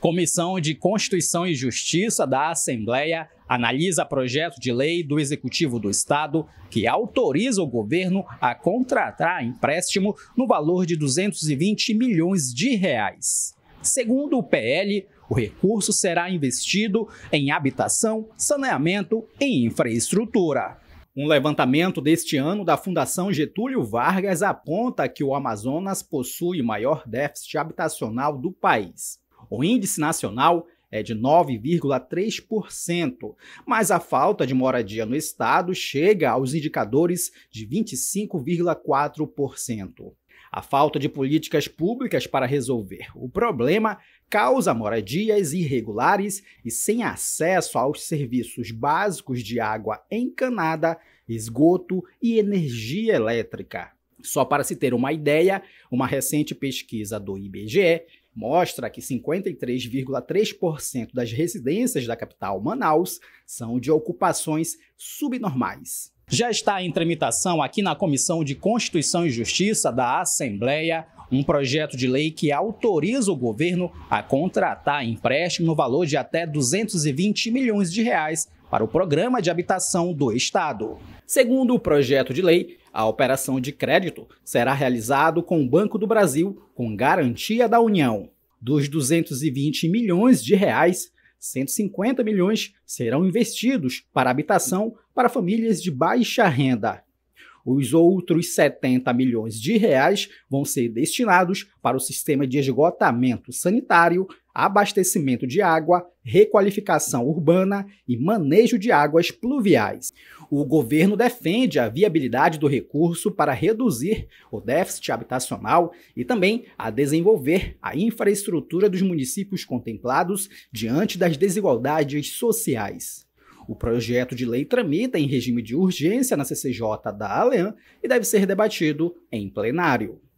Comissão de Constituição e Justiça da Assembleia analisa projeto de lei do Executivo do Estado que autoriza o governo a contratar empréstimo no valor de 220 milhões de reais. Segundo o PL, o recurso será investido em habitação, saneamento e infraestrutura. Um levantamento deste ano da Fundação Getúlio Vargas aponta que o Amazonas possui o maior déficit habitacional do país. O índice nacional é de 9,3%, mas a falta de moradia no estado chega aos indicadores de 25,4%. A falta de políticas públicas para resolver o problema causa moradias irregulares e sem acesso aos serviços básicos de água encanada, esgoto e energia elétrica. Só para se ter uma ideia, uma recente pesquisa do IBGE mostra que 53,3% das residências da capital Manaus são de ocupações subnormais. Já está em tramitação aqui na Comissão de Constituição e Justiça da Assembleia um projeto de lei que autoriza o governo a contratar empréstimo no valor de até 220 milhões de reais para o Programa de Habitação do Estado. Segundo o projeto de lei, a operação de crédito será realizada com o Banco do Brasil com garantia da União. Dos 220 milhões de reais, 150 milhões serão investidos para habitação para famílias de baixa renda. Os outros 70 milhões de reais vão ser destinados para o sistema de esgotamento sanitário abastecimento de água, requalificação urbana e manejo de águas pluviais. O governo defende a viabilidade do recurso para reduzir o déficit habitacional e também a desenvolver a infraestrutura dos municípios contemplados diante das desigualdades sociais. O projeto de lei tramita em regime de urgência na CCJ da ALEAN e deve ser debatido em plenário.